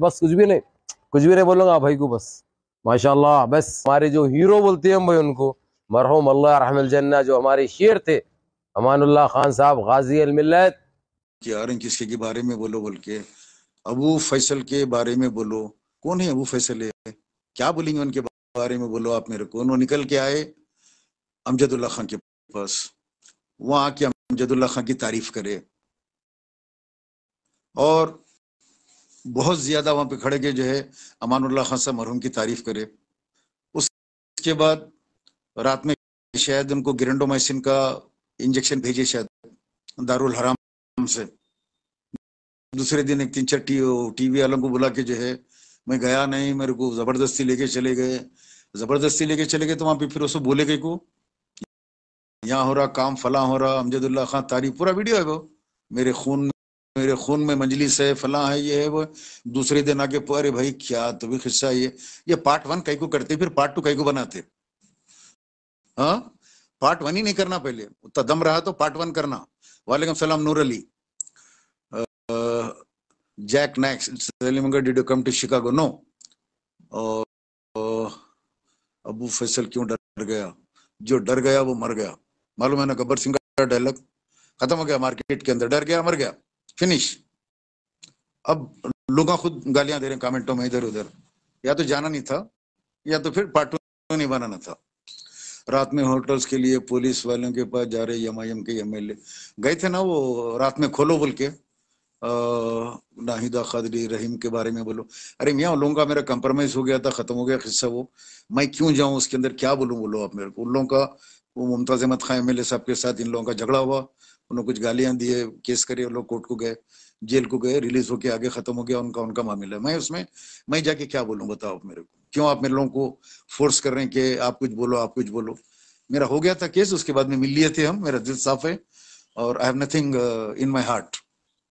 बस कुछ भी नहीं कुछ भी नहीं बोलूंगा भाई को बस माशाल्लाह बस हमारे जो हीरो बोलते हैं हम भाई उनको मरहूम अल्लाह रहमल जन्ना जो हमारे शेर थे अमानुल्लाह खान साहब गाजी अलमिलत आर किसके के बारे में बोलो बोल के अबू फैसल के बारे में बोलो कौन है अबू फैसल है क्या बोलेंगे उनके बारे में बोलो आप मेरे को उन्होंने निकल के आए अमजदुल्ला खान के पास वहां आके अमजदुल्ला खान की तारीफ करे और बहुत ज़्यादा वहां पे खड़े के जो है अमानुल्लाह खान साहब मरहूम की तारीफ करे उसके बाद रात में शायद उनको ग्रेंडोमाइसिन का इंजेक्शन भेजे शायद दारुल हराम से दूसरे दिन एक तीन चार टी टीवी वालों को बुला के जो है मैं गया नहीं मेरे को जबरदस्ती लेके चले गए जबरदस्ती लेके चले गए तो वहां पे फिर उसको बोले गए को यहाँ हो रहा काम फला हो रहा अमजदुल्ला खान तारीफ पूरा वीडियो है वो मेरे खून मेरे खून में मंजलिस है फला है ये है वो दूसरे दिन आके अरे भाई क्या तो भी खिस्सा ये ये पार्ट वन कई को करते फिर पार्ट टू कई को बनाते हाँ पार्ट वन ही नहीं करना पहले दम रहा तो पार्ट वन करना वालेकुम सलाम नूर अली जैक नैक्स did you come to Chicago no Abu Faisal क्यों डर गया जो डर गया वो मर गया मालूम है ना गब्बर सिंह का डायलॉग खत्म हो गया मार्केट के अंदर डर गया मर गया फिनिश अब लोग खुद गालियां दे रहे हैं कमेंटों में इधर उधर या तो जाना नहीं था या तो फिर पार्टू नहीं बनाना था रात में होटल्स के लिए पुलिस वालों के पास जा रहे एम आई के एम गए थे ना वो रात में खोलो बोल के नाहिदा खदरी रहीम के बारे में बोलो अरे मियाँ लोगों का मेरा कंप्रोमाइज हो गया था खत्म हो गया किस्सा वो मैं क्यों जाऊँ उसके अंदर क्या बोलूँ बोलो आप मेरे को उन लोगों का वो मुमताज अहमद खान एम साहब के साथ इन लोगों का झगड़ा हुआ उन्होंने कुछ गालियां दिए केस करे लोग कोर्ट को गए जेल को गए रिलीज होके आगे खत्म हो गया उनका उनका मामला मैं उसमें मैं जाके क्या बोलूँ बताओ आप मेरे को क्यों आप मेरे लोगों को फोर्स कर रहे हैं कि आप कुछ बोलो आप कुछ बोलो मेरा हो गया था केस उसके बाद में मिल लिए थे हम मेरा दिल साफ है और I have nothing in my heart